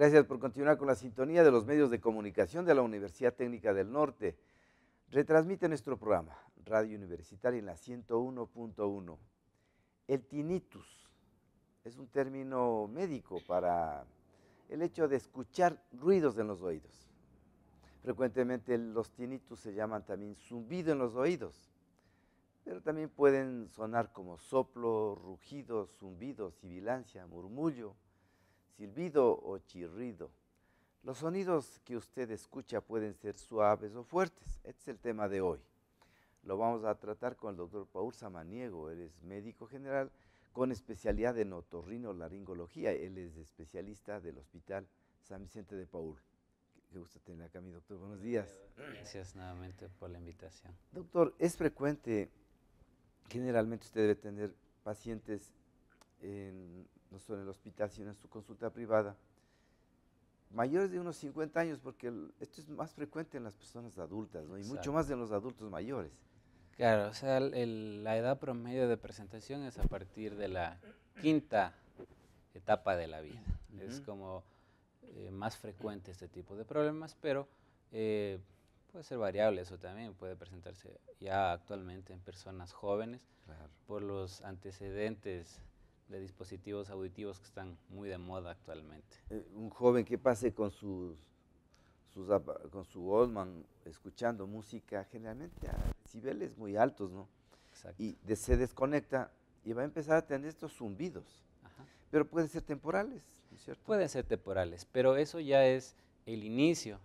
Gracias por continuar con la sintonía de los medios de comunicación de la Universidad Técnica del Norte. Retransmite nuestro programa, Radio Universitaria en la 101.1. El tinnitus es un término médico para el hecho de escuchar ruidos en los oídos. Frecuentemente los tinnitus se llaman también zumbido en los oídos, pero también pueden sonar como soplo, rugido, zumbido, sibilancia, murmullo silbido o chirrido. Los sonidos que usted escucha pueden ser suaves o fuertes. Este es el tema de hoy. Lo vamos a tratar con el doctor Paul Samaniego. Él es médico general con especialidad en otorrinolaringología. Él es especialista del Hospital San Vicente de Paul. Qué gusto tener acá, mi doctor. Buenos días. Gracias nuevamente por la invitación. Doctor, es frecuente, generalmente usted debe tener pacientes no solo en el hospital, sino en su consulta privada, mayores de unos 50 años, porque esto es más frecuente en las personas adultas, ¿no? y mucho más en los adultos mayores. Claro, o sea, la edad promedio de presentación es a partir de la quinta etapa de la vida. Es como eh, más frecuente este tipo de problemas, pero eh, puede ser variable eso también, puede presentarse ya actualmente en personas jóvenes por los antecedentes de dispositivos auditivos que están muy de moda actualmente. Eh, un joven que pase con sus, con su Oldman escuchando música, generalmente a niveles muy altos, ¿no? Exacto. Y de, se desconecta y va a empezar a tener estos zumbidos. Pero pueden ser temporales, Pueden ser temporales, pero eso ya es el inicio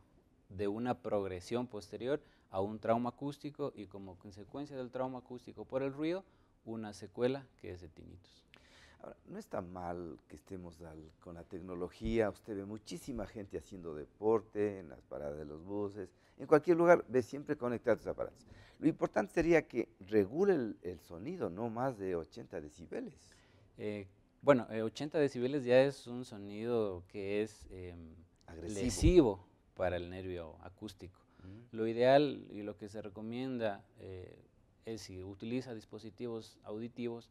de una progresión posterior a un trauma acústico y como consecuencia del trauma acústico por el ruido, una secuela que es de tinnitus no está mal que estemos con la tecnología, usted ve muchísima gente haciendo deporte en las paradas de los buses, en cualquier lugar, ve siempre conectados a aparatos. Lo importante sería que regule el, sonido, no más de 80 decibeles. Eh, bueno, 80 eh, decibeles ya es un sonido que es em, agresivo para el nervio acústico. Mm. Lo ideal y lo que se recomienda eh, es si utiliza dispositivos auditivos,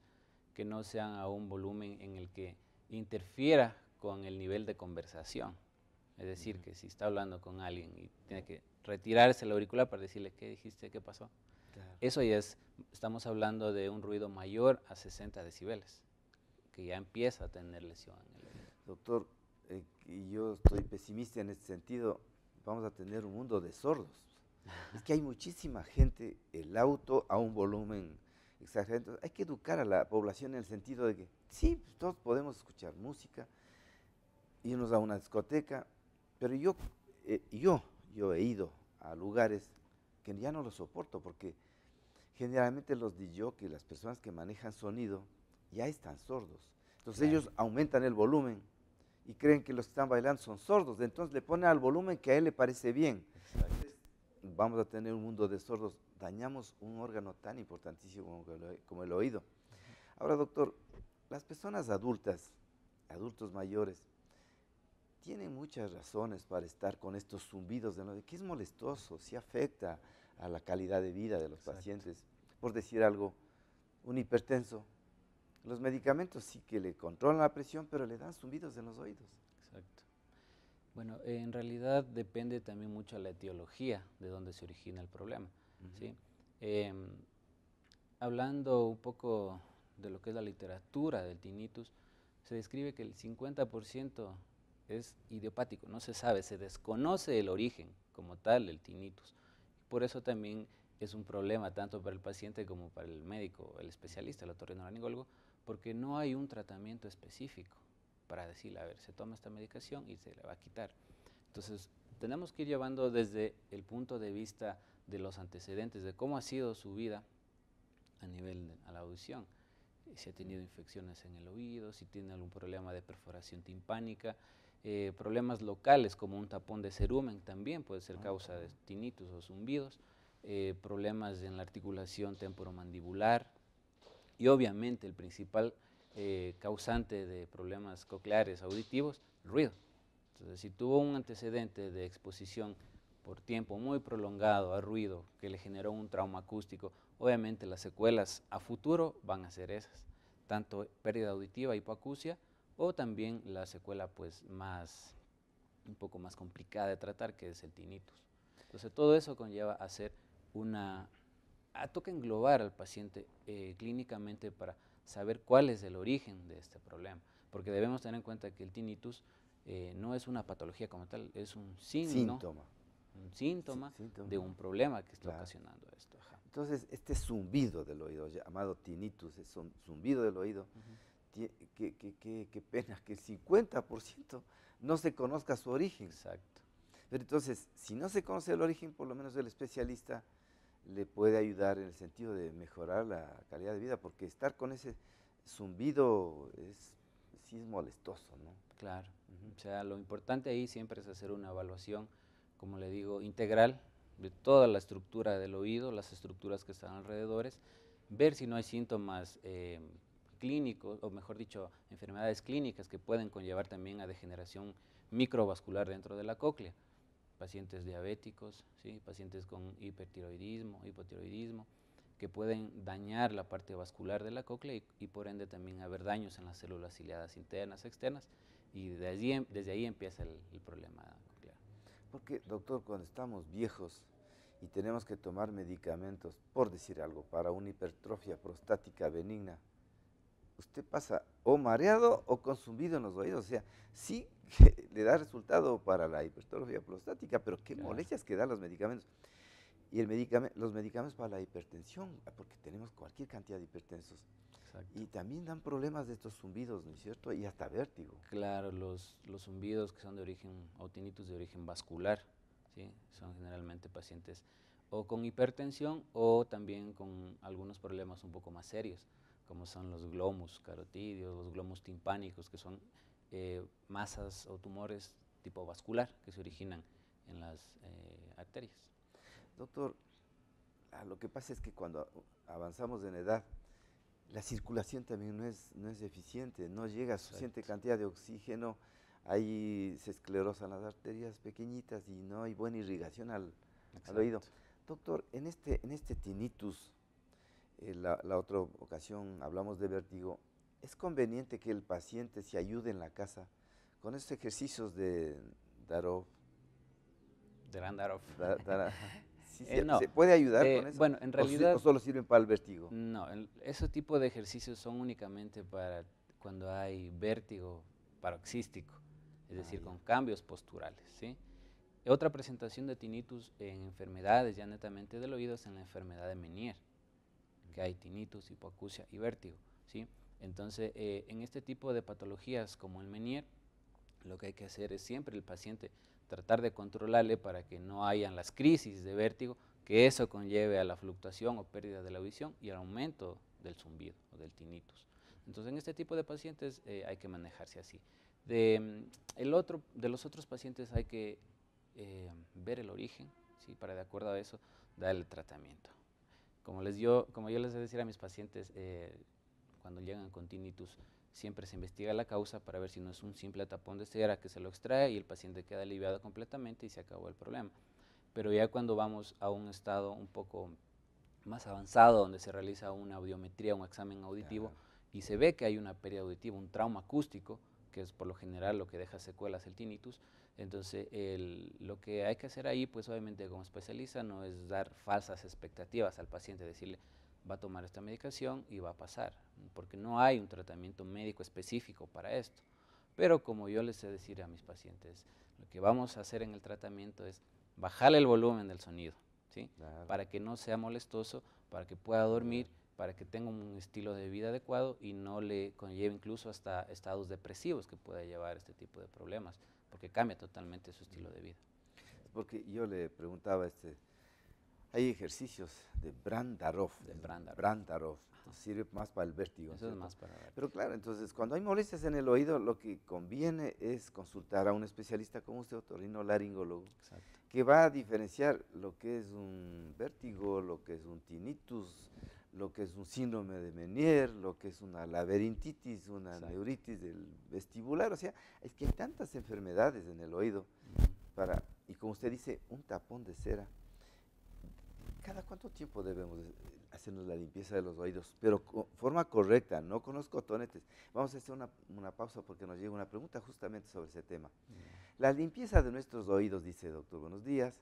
que no sean a un volumen en el que interfiera con el nivel de conversación. Es decir, que si está hablando con alguien y tiene que retirarse el auricular para decirle qué dijiste, qué pasó. Eso ya es, estamos hablando de un ruido mayor a 60 decibeles, que ya empieza a tener lesión el Doctor, eh, yo estoy pesimista en este sentido, vamos a tener un mundo de sordos. es que hay muchísima gente, el auto a un volumen Exagerando, hay que educar a la población en el sentido de que sí, pues, todos podemos escuchar música, irnos a una discoteca, pero yo, eh, yo, yo he ido a lugares que ya no lo soporto porque generalmente los y las personas que manejan sonido, ya están sordos. Entonces ellos aumentan el volumen y creen que los que están bailando son sordos. Entonces le ponen al volumen que a él le parece bien. vamos a tener un mundo de sordos dañamos un órgano tan importantísimo como el oído. Ahora, doctor, las personas adultas, adultos mayores, tienen muchas razones para estar con estos zumbidos de que es molestoso, sí afecta a la calidad de vida de los pacientes. Por decir algo, un hipertenso, los medicamentos sí que le controlan la presión, pero le dan zumbidos en los oídos. Exacto. Bueno, en realidad depende también mucho de la etiología de dónde se origina el problema. ¿sí? Em, hablando un poco de lo que es la literatura del tinnitus, se describe que el 50% es idiopático, no se sabe, se desconoce el origen como tal del tinnitus. Por eso también es un problema tanto para el paciente como para el médico, el especialista, el otorrinolaringólogo, porque no hay un tratamiento específico para decirle, a ver, se toma esta medicación y se le va a quitar. Entonces, tenemos que ir llevando desde el punto de vista de los antecedentes, de cómo ha sido su vida a nivel de, a la audición. Si ha tenido infecciones en el oído, si tiene algún problema de perforación timpánica, eh, problemas locales como un tapón de cerumen también puede ser ah, causa de tinnitus o zumbidos, eh, problemas en la articulación temporomandibular y obviamente el principal eh, causante de problemas cocleares auditivos, ruido. Entonces, si tuvo un antecedente de exposición por tiempo muy prolongado a ruido que le generó un trauma acústico, obviamente las secuelas a futuro van a ser esas, tanto pérdida auditiva, hipoacusia, o también la secuela pues más, un poco más complicada de tratar que es el tinnitus. Entonces todo eso conlleva a hacer una, a toca englobar al paciente eh, clínicamente para saber cuál es el origen de este problema, porque debemos tener en cuenta que el tinnitus eh, no es una patología como tal, es un síntoma un síntoma, de un problema que está ocasionando esto. Entonces, este zumbido del oído, llamado tinnitus, es un zumbido del oído, qué pena que el 50% no se conozca su origen. Exacto. Pero entonces, si no se conoce el origen, por lo menos el especialista le puede ayudar en el sentido de mejorar la calidad de vida, porque estar con ese zumbido es, sí es molestoso, ¿no? Claro. O sea, lo importante ahí siempre es hacer una evaluación como le digo, integral de toda la estructura del oído, las estructuras que están alrededores, ver si no hay síntomas eh, clínicos, o mejor dicho, enfermedades clínicas que pueden conllevar también a degeneración microvascular dentro de la cóclea. Pacientes diabéticos, ¿sí? pacientes con hipertiroidismo, hipotiroidismo, que pueden dañar la parte vascular de la cóclea y, por ende también haber daños en las células ciliadas internas, externas, y desde ahí, em, desde ahí empieza el problema porque, doctor, cuando estamos viejos y tenemos que tomar medicamentos, por decir algo, para una hipertrofia prostática benigna, usted pasa o mareado o consumido en los oídos. O sea, sí le da resultado para la hipertrofia prostática, pero qué molestias que dan los medicamentos. Y el los medicamentos para la hipertensión, porque tenemos cualquier cantidad de hipertensos. Y también dan problemas de estos zumbidos, ¿no es cierto? Y hasta vértigo. Claro, los, los zumbidos que son de origen, o de origen vascular, ¿sí? Son generalmente pacientes o con hipertensión o también con algunos problemas un poco más serios, como son los glomus carotidios, los glomus timpánicos, que son eh, masas o tumores tipo vascular que se originan en las eh, arterias. Doctor, ah, lo que pasa es que cuando avanzamos en edad, la circulación también no es, no es eficiente, no llega suficiente cantidad de oxígeno, ahí se esclerosan las arterias pequeñitas y no hay buena irrigación al, oído. Doctor, en este, en este tinnitus, eh, la, otra ocasión hablamos de vértigo, ¿es conveniente que el paciente se ayude en la casa con estos ejercicios de Darov? Darov. Eh, se, puede ayudar eh, con eso? Bueno, en realidad... ¿O, solo sirven para el vértigo? No, ese tipo de ejercicios son únicamente para cuando hay vértigo paroxístico, es decir, ah, con cambios posturales, ¿sí? Otra presentación de tinnitus en enfermedades ya netamente del oído es en la enfermedad de Menier, que hay tinnitus, hipoacusia y vértigo, ¿sí? Entonces, eh, en este tipo de patologías como el Menier, lo que hay que hacer es siempre el paciente tratar de controlarle para que no hayan las crisis de vértigo, que eso conlleve a la fluctuación o pérdida de la audición y al aumento del zumbido o del tinnitus. Entonces, en este tipo de pacientes eh, hay que manejarse así. De, mm, el otro, de los otros pacientes hay que eh, ver el origen, para de acuerdo a eso, darle tratamiento. Como, les yo, como yo les he a decir a mis pacientes, eh, cuando llegan con tinnitus, siempre se investiga la causa para ver si no es un simple tapón de cera que se lo extrae y el paciente queda aliviado completamente y se acabó el problema. Pero ya cuando vamos a un estado un poco más avanzado, donde se realiza una audiometría, un examen auditivo, y se ve que hay una pérdida auditiva, un trauma acústico, que es por lo general lo que deja secuelas el tinnitus, entonces lo que hay que hacer ahí, pues obviamente como especialista, no es dar falsas expectativas al paciente, decirle, va a tomar esta medicación y va a pasar, porque no hay un tratamiento médico específico para esto. Pero como yo les sé decir a mis pacientes, lo que vamos a hacer en el tratamiento es bajarle el volumen del sonido, ¿sí? Para que no sea molestoso, para que pueda dormir, para que tenga un estilo de vida adecuado y no le conlleve incluso hasta estados depresivos que pueda llevar este tipo de problemas, porque cambia totalmente su estilo de vida. Porque yo le preguntaba este hay ejercicios de Brandarov. De Sirve más para el vértigo. Pero claro, entonces cuando hay molestias en el oído, lo que conviene es consultar a un especialista como usted, otorrino laringólogo, Exacto. que va a diferenciar lo que es un vértigo, lo que es un tinnitus, lo que es un síndrome de Menier, lo que es una laberintitis, una neuritis del vestibular. O sea, es que hay tantas enfermedades en el oído para, y como usted dice, un tapón de cera cada cuánto tiempo debemos hacernos la limpieza de los oídos, pero de forma correcta, no con los cotonetes. Vamos a hacer una, una, pausa porque nos llega una pregunta justamente sobre ese tema. Mm. La limpieza de nuestros oídos, dice el doctor, buenos días,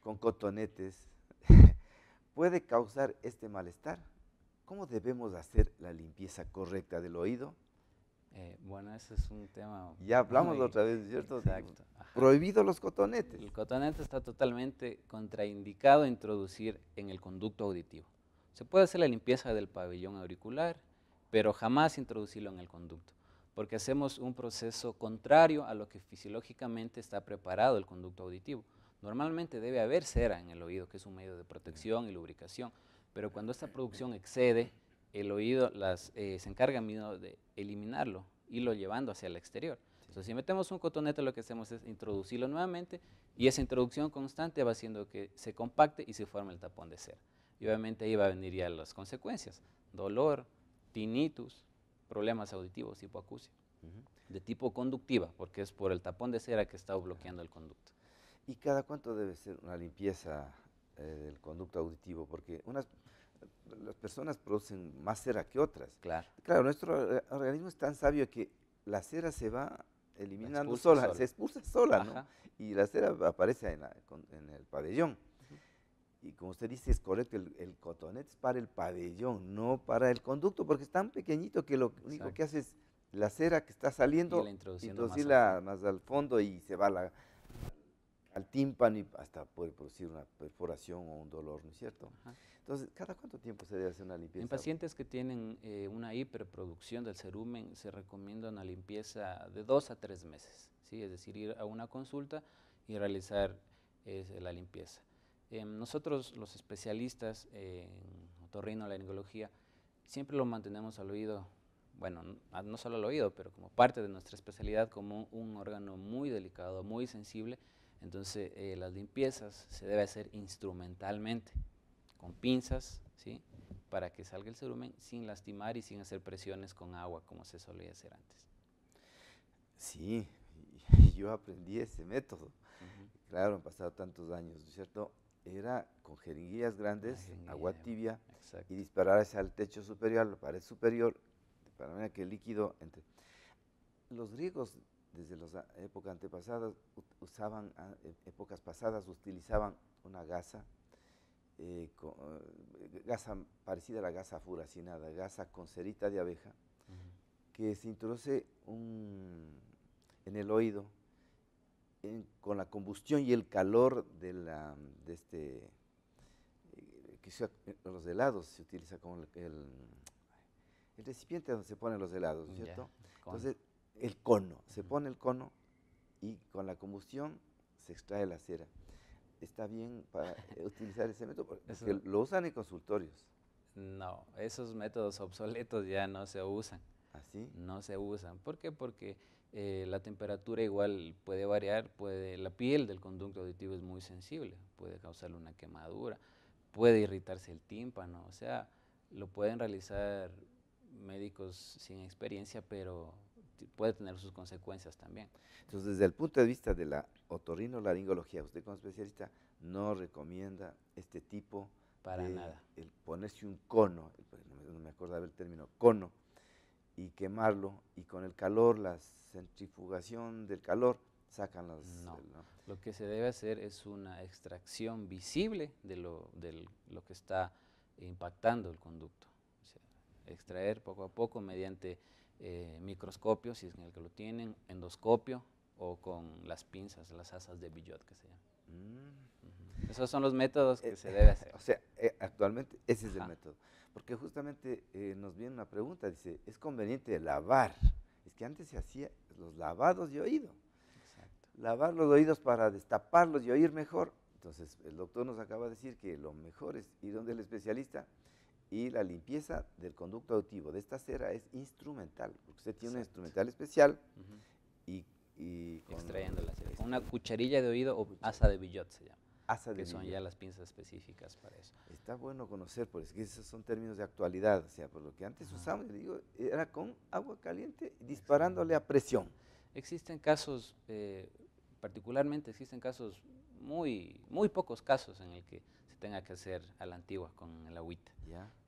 con cotonetes, puede causar este malestar. ¿Cómo debemos hacer la limpieza correcta del oído? Eh, bueno, ese es un tema... Ya hablamos otra vez, ¿cierto? Exacto. Prohibido los cotonetes. El cotonete está totalmente contraindicado a introducir en el conducto auditivo. Se puede hacer la limpieza del pabellón auricular, pero jamás introducirlo en el conducto, porque hacemos un proceso contrario a lo que fisiológicamente está preparado el conducto auditivo. Normalmente debe haber cera en el oído, que es un medio de protección y lubricación, pero cuando esta producción excede, el oído las, eh, se encarga de eliminarlo, y lo llevando hacia el exterior. Entonces, si metemos un cotonete, lo que hacemos es introducirlo nuevamente y esa introducción constante va haciendo que se compacte y se forme el tapón de cera. Y obviamente ahí va a venir ya las consecuencias, dolor, tinnitus, problemas auditivos, hipoacusia, de tipo conductiva, porque es por el tapón de cera que está bloqueando el conducto. ¿Y cada cuánto debe ser una limpieza eh, del conducto auditivo? Porque unas las personas producen más cera que otras. Claro. Claro, nuestro eh, organismo es tan sabio que la cera se va eliminando sola, se expulsa sola, ¿no? Y la cera aparece en, el pabellón. Y como usted dice, es correcto, el, cotonete es para el pabellón, no para el conducto, porque es tan pequeñito que lo único que hace es la cera que está saliendo, y introducirla más, al fondo y se va la, al tímpano y hasta puede producir una perforación o un dolor, ¿no es cierto? Entonces, ¿cada cuánto tiempo se debe hacer una limpieza? En pacientes que tienen eh, una hiperproducción del cerumen, se recomienda una limpieza de dos a tres meses, ¿sí? es decir, ir a una consulta y realizar eh, la limpieza. Em, nosotros, los especialistas eh, en otorrino, la siempre lo mantenemos al oído, bueno, no solo al oído, pero como parte de nuestra especialidad, como un órgano muy delicado, muy sensible, entonces las limpiezas se debe hacer instrumentalmente, con pinzas, ¿sí? para que salga el cerumen sin lastimar y sin hacer presiones con agua como se solía hacer antes. Sí, yo aprendí ese método. Claro, han pasado tantos años, ¿no es cierto? Era con jeringuillas grandes, agua tibia, y disparar hacia el techo superior, la pared superior, para que el líquido entre. Los griegos, desde las épocas antepasadas, usaban, ah, e, épocas pasadas, utilizaban una gasa, eh, eh, gasa parecida a la gasa furacinada, gasa con cerita de abeja, que se introduce en el oído con la combustión y el calor de, la, de este, eh, los helados se utiliza como el, recipiente donde se ponen los helados, ¿no cierto? Entonces, el cono, se pone el cono y con la combustión se extrae la cera está bien para eh, utilizar ese método? Porque lo usan en consultorios. No, esos métodos obsoletos ya no se usan. ¿Así? ¿Ah, no se usan. ¿Por qué? Porque eh, la temperatura igual puede variar, puede, la piel del conducto auditivo es muy sensible, puede causarle una quemadura, puede irritarse el tímpano, o sea, lo pueden realizar médicos sin experiencia, pero puede tener sus consecuencias también. Entonces, desde el punto de vista de la otorrinolaringología, usted como especialista no recomienda este tipo para de, nada. El ponerse un cono, pues, no me acordaba el término, cono, y quemarlo, y con el calor, la centrifugación del calor, sacan las... No. Lo que se debe hacer es una extracción visible de lo, de lo que está impactando el conducto. O sea, extraer poco a poco mediante eh, microscopio, si es en el que lo tienen, endoscopio o con las pinzas, las asas de billot que se llaman. Mm. Esos son los métodos que eh, se debe hacer. O sea, eh, actualmente ese es el método. Porque justamente nos viene una pregunta, dice, ¿es conveniente lavar? Es que antes se hacía los lavados de oído. Lavar los oídos para destaparlos y oír mejor. Entonces, el doctor nos acaba de decir que lo mejor es y donde el especialista y la limpieza del conducto auditivo de esta cera es instrumental, porque usted tiene un instrumental especial y, extrayendo la este. una cucharilla de oído o asa de billot se llama. Asa de que son ya las pinzas específicas para eso. Está bueno conocer, porque es que esos son términos de actualidad, o sea, por lo que antes usábamos, usamos, digo, era con agua caliente disparándole a presión. Existen casos, eh, particularmente existen casos, muy, muy pocos casos en el que tenga que hacer a la antigua con el agüita.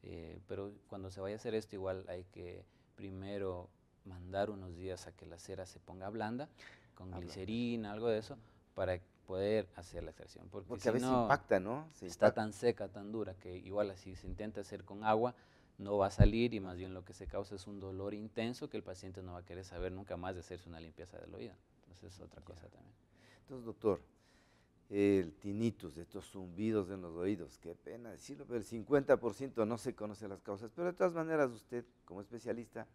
Eh, pero cuando se vaya a hacer esto, igual hay que primero mandar unos días a que la cera se ponga blanda, con glicerina, algo de eso, para poder hacer la extracción. Porque, si no, impacta, ¿no? está tan seca, tan dura, que igual si se intenta hacer con agua, no va a salir y más bien lo que se causa es un dolor intenso que el paciente no va a querer saber nunca más de hacerse una limpieza del oído. Entonces es otra cosa también. Entonces, doctor, el tinnitus, estos zumbidos en los oídos, qué pena decirlo, pero el 50% no se conoce las causas, pero de todas maneras usted como especialista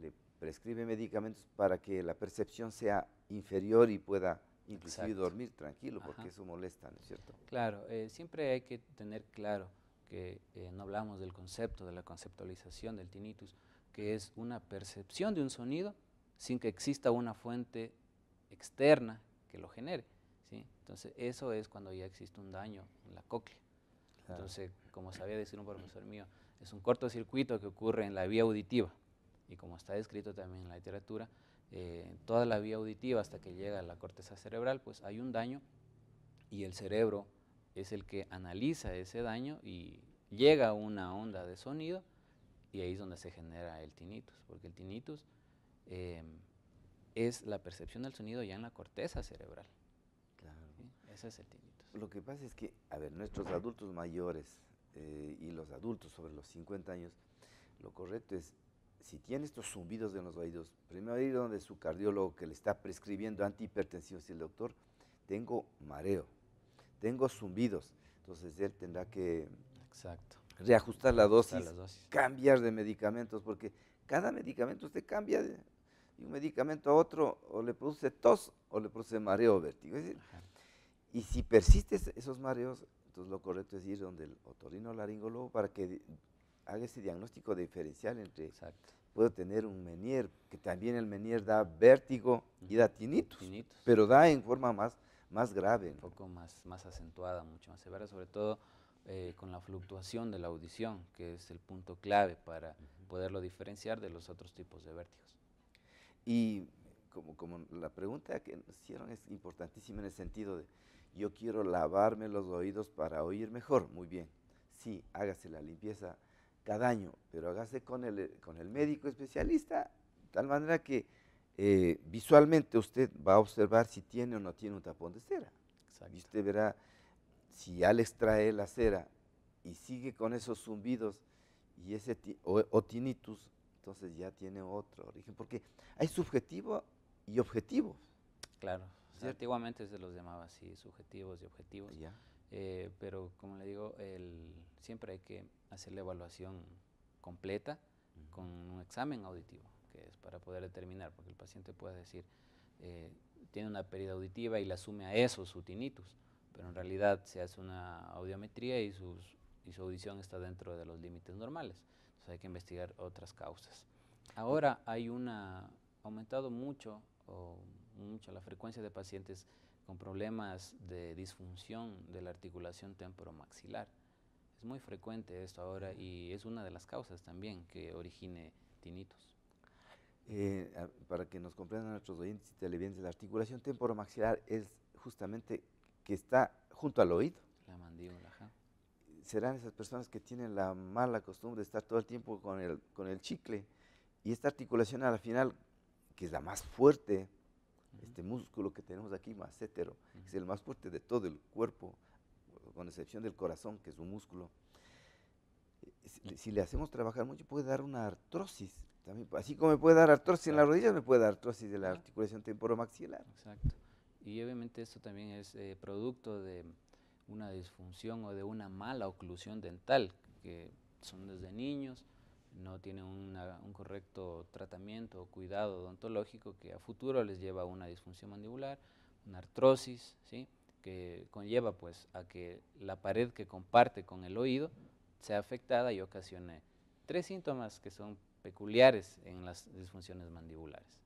le prescribe medicamentos para que la percepción sea inferior y pueda inclusive dormir tranquilo, porque eso molesta, ¿no es cierto? Claro, eh, siempre hay que tener claro que eh, no hablamos del concepto, de la conceptualización del tinnitus, que es una percepción de un sonido sin que exista una fuente externa que lo genere. Entonces, eso es cuando ya existe un daño en la cóclea. Entonces, como sabía decir un profesor mío, es un cortocircuito que ocurre en la vía auditiva. Y como está descrito también en la literatura, eh, toda la vía auditiva hasta que llega a la corteza cerebral, pues hay un daño y el cerebro es el que analiza ese daño y llega a una onda de sonido y ahí es donde se genera el tinnitus, porque el tinnitus eh, es la percepción del sonido ya en la corteza cerebral. Lo que pasa es que, a ver, nuestros adultos mayores eh, y los adultos sobre los 50 años, lo correcto es, si tiene estos zumbidos de los oídos, primero ir donde su cardiólogo que le está prescribiendo antihipertensivos, y el doctor, tengo mareo, tengo zumbidos, entonces él tendrá que Exacto. reajustar la dosis, cambiar de medicamentos, porque cada medicamento usted cambia de un medicamento a otro, o le produce tos o le produce mareo vértigo. Y si persistes esos mareos, entonces lo correcto es ir donde el otorrino laringólogo para que haga ese diagnóstico diferencial entre Exacto. puedo tener un menier, que también el menier da vértigo y da tinnitus, pero da en forma más, más grave. Un poco más, más acentuada, mucho más severa, sobre todo eh, con la fluctuación de la audición, que es el punto clave para poderlo diferenciar de los otros tipos de vértigos. Y como, como la pregunta que nos hicieron es importantísima en el sentido de yo quiero lavarme los oídos para oír mejor. Muy bien, sí, hágase la limpieza cada año, pero hágase con el, con el médico especialista, de tal manera que eh, visualmente usted va a observar si tiene o no tiene un tapón de cera. Y usted verá si ya le extrae la cera y sigue con esos zumbidos y ese o, o tinnitus, entonces ya tiene otro origen, porque hay subjetivo y objetivo. Claro. Antiguamente se los llamaba así, subjetivos y objetivos. Eh, pero como le digo, siempre hay que hacer la evaluación completa con un examen auditivo, que es para poder determinar, porque el paciente puede decir, eh, tiene una pérdida auditiva y le asume a eso su tinnitus, pero en realidad se hace una audiometría y, sus, y su audición está dentro de los límites normales. Entonces hay que investigar otras causas. Ahora hay una, ha aumentado mucho, o mucha la frecuencia de pacientes con problemas de disfunción de la articulación temporomaxilar. Es muy frecuente esto ahora y es una de las causas también que origine tinitos eh, para que nos comprendan nuestros oyentes y televidentes, la articulación temporomaxilar es justamente que está junto al oído. La mandíbula, ajá. Serán esas personas que tienen la mala costumbre de estar todo el tiempo con el, con el chicle. Y esta articulación a la final, que es la más fuerte, este músculo que tenemos aquí, más uh es el más fuerte de todo el cuerpo, con excepción del corazón, que es un músculo. Eh, mm. Si, le hacemos trabajar mucho, puede dar una artrosis. También, así como me puede dar artrosis en la rodilla, me puede dar artrosis de la articulación temporomaxilar. Exacto. Y obviamente esto también es eh, producto de una disfunción o de una mala oclusión dental, que son desde niños, no tienen un correcto tratamiento o cuidado odontológico que a futuro les lleva a una disfunción mandibular, una artrosis, que conlleva pues a que la pared que comparte con el oído sea afectada y ocasione tres síntomas que son peculiares en las disfunciones mandibulares,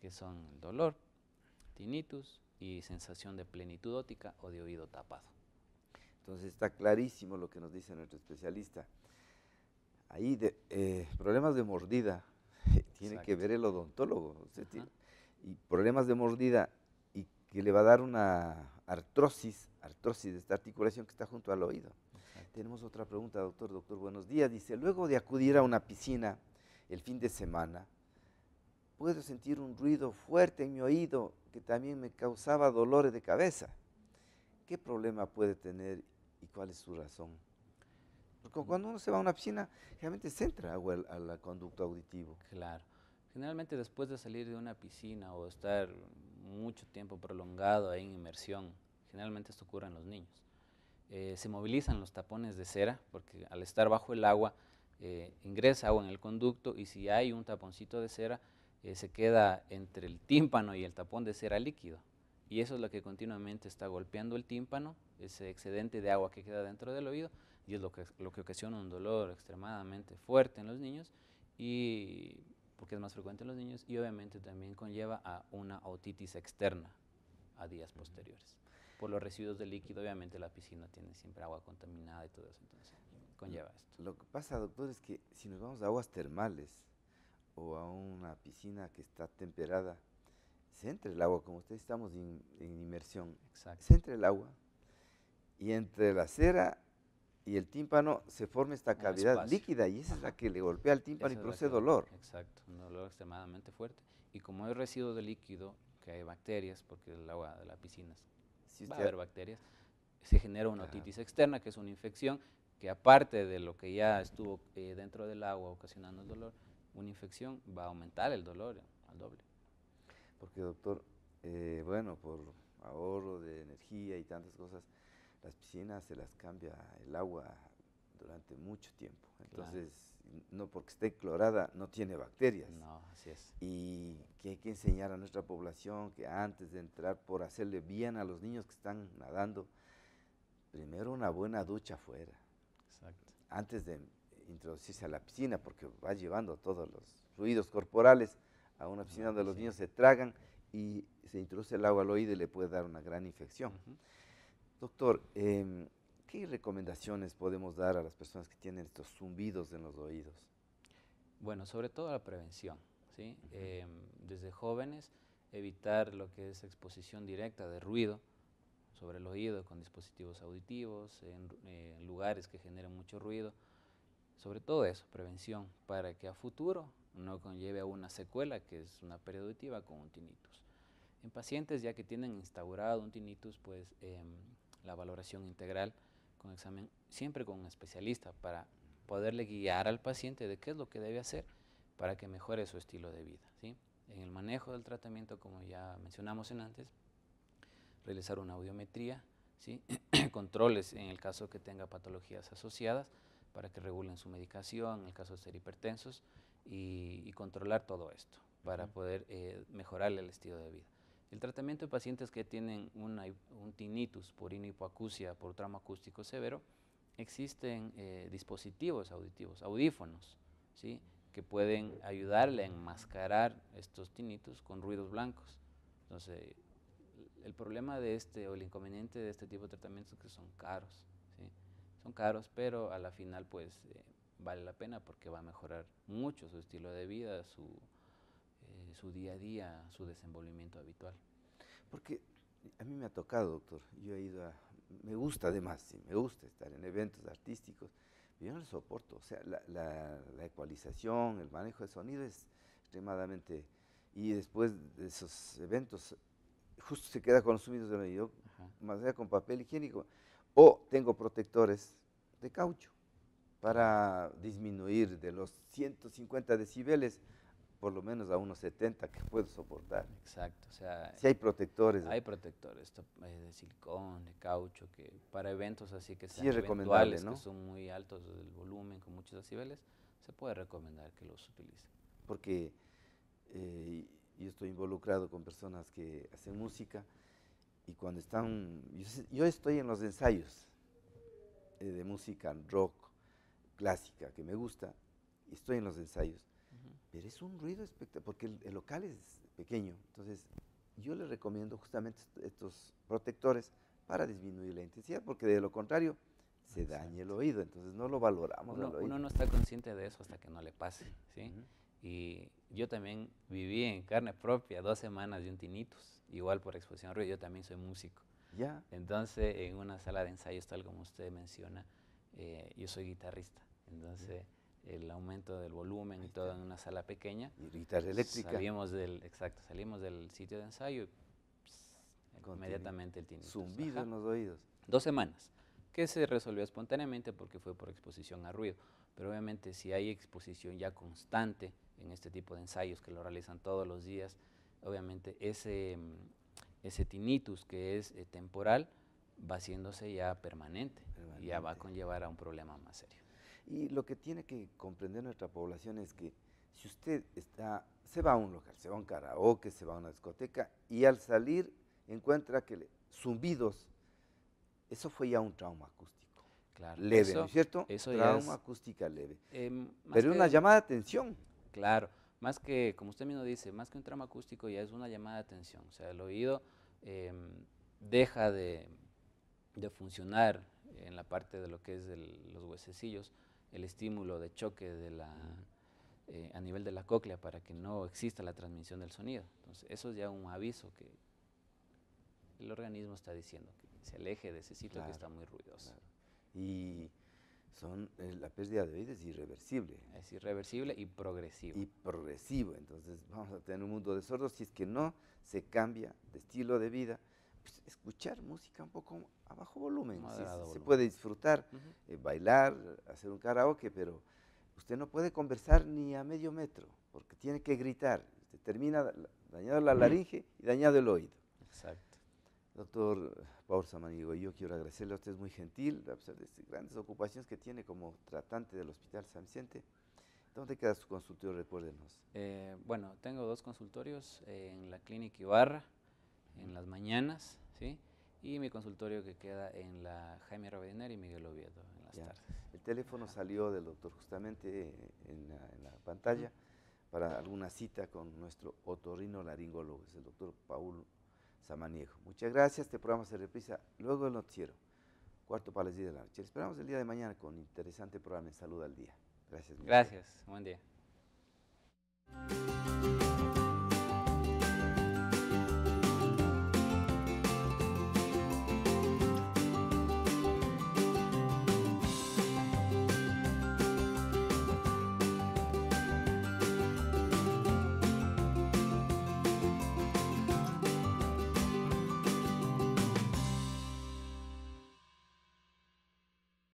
que son el dolor, tinnitus y sensación de plenitud ótica o de oído tapado. Entonces está clarísimo lo que nos dice nuestro especialista ahí eh, problemas de mordida tiene que ver el odontólogo. y problemas de mordida y que le va a dar una artrosis, artrosis de esta articulación que está junto al oído. Tenemos otra pregunta, doctor. Doctor, buenos días. Dice, luego de acudir a una piscina el fin de semana, puedo sentir un ruido fuerte en mi oído que también me causaba dolores de cabeza. ¿Qué problema puede tener y cuál es su razón? Porque cuando uno se va a una piscina, generalmente se entra agua al, conducto auditivo. Claro. Generalmente después de salir de una piscina o estar mucho tiempo prolongado ahí en inmersión, generalmente esto ocurre en los niños. Eh, se movilizan los tapones de cera porque al estar bajo el agua eh, ingresa agua en el conducto y si hay un taponcito de cera eh, se queda entre el tímpano y el tapón de cera líquido. Y eso es lo que continuamente está golpeando el tímpano, ese excedente de agua que queda dentro del oído y es lo que, lo que ocasiona un dolor extremadamente fuerte en los niños y porque es más frecuente en los niños y obviamente también conlleva a una otitis externa a días posteriores. Por los residuos de líquido, obviamente la piscina tiene siempre agua contaminada y todo eso, entonces conlleva esto. Lo que pasa, doctor, es que si nos vamos a aguas termales o a una piscina que está temperada, se entra el agua, como ustedes estamos en inmersión, Exacto. se entra el agua y entre la cera y el tímpano se forma esta cavidad líquida y esa es la que le golpea al tímpano y produce dolor. Exacto, un dolor extremadamente fuerte. Y como hay residuos de líquido, que hay bacterias, porque el agua de las piscinas va a haber bacterias, se genera una otitis externa, que es una infección que aparte de lo que ya estuvo eh, dentro del agua ocasionando el dolor, una infección va a aumentar el dolor al doble. Porque doctor, eh, bueno, por ahorro de energía y tantas cosas, las piscinas se las cambia el agua durante mucho tiempo. Entonces, no porque esté clorada, no tiene bacterias. No, así es. Y que hay que enseñar a nuestra población que antes de entrar, por hacerle bien a los niños que están nadando, primero una buena ducha afuera. Exacto. Antes de introducirse a la piscina, porque va llevando todos los fluidos corporales a una ah, piscina donde los niños se tragan y se introduce el agua al oído y le puede dar una gran infección. Doctor, em, ¿qué recomendaciones podemos dar a las personas que tienen estos zumbidos en los oídos? Bueno, sobre todo la prevención, ¿sí? Em, desde jóvenes, evitar lo que es exposición directa de ruido sobre el oído con dispositivos auditivos, en lugares que generan mucho ruido, sobre todo eso, prevención, para que a futuro no conlleve a una secuela que es una pérdida auditiva con un tinnitus. En pacientes ya que tienen instaurado un tinnitus, pues em, la valoración integral con examen, siempre con un especialista para poderle guiar al paciente de qué es lo que debe hacer para que mejore su estilo de vida. En el manejo del tratamiento, como ya mencionamos en antes, realizar una audiometría, controles en el caso que tenga patologías asociadas para que regulen su medicación, en el caso de ser hipertensos, y, controlar todo esto para poder eh, mejorar el estilo de vida. El tratamiento de pacientes que tienen un tinnitus por hipoacusia, por trauma acústico severo, existen eh, dispositivos auditivos, audífonos, ¿sí? que pueden ayudarle a enmascarar estos tinnitus con ruidos blancos. Entonces, el problema de este o el inconveniente de este tipo de tratamientos es que son caros. Son caros, pero a la final pues eh, vale la pena porque va a mejorar mucho su estilo de vida, su, su día a día, su desenvolvimiento habitual. Porque a mí me ha tocado, doctor, yo he ido a, me gusta además, me gusta estar en eventos artísticos, yo no lo soporto, o sea, la, ecualización, el manejo de sonido es extremadamente, y después de esos eventos, justo se queda con de medio, más allá con papel higiénico, o tengo protectores de caucho para disminuir de los 150 decibeles por lo menos a unos 70 que puedo soportar. Exacto, o sea... Si hay protectores. Hay protectores, eh, de silicón, de caucho, que para eventos así que sean sí ¿no? que son muy altos del volumen, con muchos decibeles, se puede recomendar que los utilicen. Porque eh, yo estoy involucrado con personas que hacen música y cuando están... Yo, estoy en los ensayos eh, de música rock, clásica, que me gusta, estoy en los ensayos pero es un ruido espectacular, porque el, local es pequeño. Entonces, yo le recomiendo justamente estos protectores para disminuir la intensidad, porque de lo contrario se daña el oído. Entonces, no lo valoramos. Uno, oído. uno no está consciente de eso hasta que no le pase. ¿sí? Y yo también viví en carne propia dos semanas de un tinnitus, igual por exposición a ruido. Yo también soy músico. Ya. Entonces, en una sala de ensayos, tal como usted menciona, eh, yo soy guitarrista. Entonces el aumento del volumen y todo en una sala pequeña. Y guitarra eléctrica. Salimos del, exacto, salimos del sitio de ensayo y inmediatamente el tinnitus. Zumbido en los oídos. Dos semanas, que se resolvió espontáneamente porque fue por exposición a ruido. Pero obviamente si hay exposición ya constante en este tipo de ensayos que lo realizan todos los días, obviamente ese, mm, ese tinnitus que es eh, temporal va haciéndose ya permanente, permanente y ya va a conllevar a un problema más serio. Y lo que tiene que comprender nuestra población es que si usted está, se va a un local, se va a un karaoke, se va a una discoteca y al salir encuentra que zumbidos, eso fue ya un trauma acústico. Claro. Leve, ¿no es cierto? Eso trauma acústica leve. Em, Pero una llamada de atención. Claro, más que, como usted mismo dice, más que un trauma acústico ya es una llamada de atención. O sea, el oído em, deja de, funcionar en la parte de lo que es los huesecillos el estímulo de choque eh, a nivel de la cóclea para que no exista la transmisión del sonido. Entonces, eso es ya un aviso que el organismo está diciendo que se aleje de ese sitio que está muy ruidoso. Y son, eh, la pérdida de oídos es irreversible. Es irreversible y progresivo. Y progresivo. Entonces, vamos a tener un mundo de sordos si es que no se cambia de estilo de vida, pues, escuchar música un poco a bajo volumen. Se puede disfrutar, eh, bailar, hacer un karaoke, pero usted no puede conversar ni a medio metro, porque tiene que gritar. Usted termina dañado la laringe y dañado el oído. Exacto. Doctor Paul Samanigo yo quiero agradecerle a usted, es muy gentil, a pesar de estas grandes ocupaciones que tiene como tratante del Hospital San Vicente. ¿Dónde queda su consultorio? Recuérdenos. Eh, bueno, tengo dos consultorios eh, en la Clínica Ibarra, en las mañanas, ¿sí? Y mi consultorio que queda en la Jaime Rabadiner y Miguel Oviedo en las tardes. El teléfono salió del doctor justamente en la, pantalla para alguna cita con nuestro otorrino laringólogo, es el doctor Paul Samaniejo. Muchas gracias, este programa se reprisa luego del noticiero, cuarto para las 10 de la noche. Esperamos el día de mañana con interesante programa en Salud al Día. Gracias. Gracias, buen día.